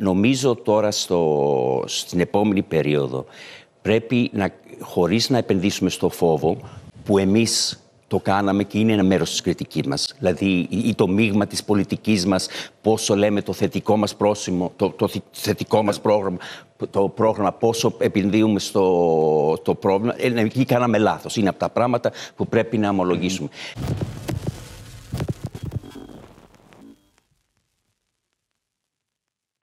Νομίζω τώρα στο, στην επόμενη περίοδο πρέπει να, χωρίς να επενδύσουμε στο φόβο που εμείς το κάναμε και είναι ένα μέρος της κριτικής μας. Δηλαδή ή το μείγμα της πολιτικής μας, πόσο λέμε το θετικό μας πρόσημο, το, το θετικό μας πρόγραμμα, το πρόγραμμα, πόσο επενδύουμε στο το πρόβλημα. Ε, εκεί κάναμε λάθος. Είναι από τα πράγματα που πρέπει να ομολογησουμε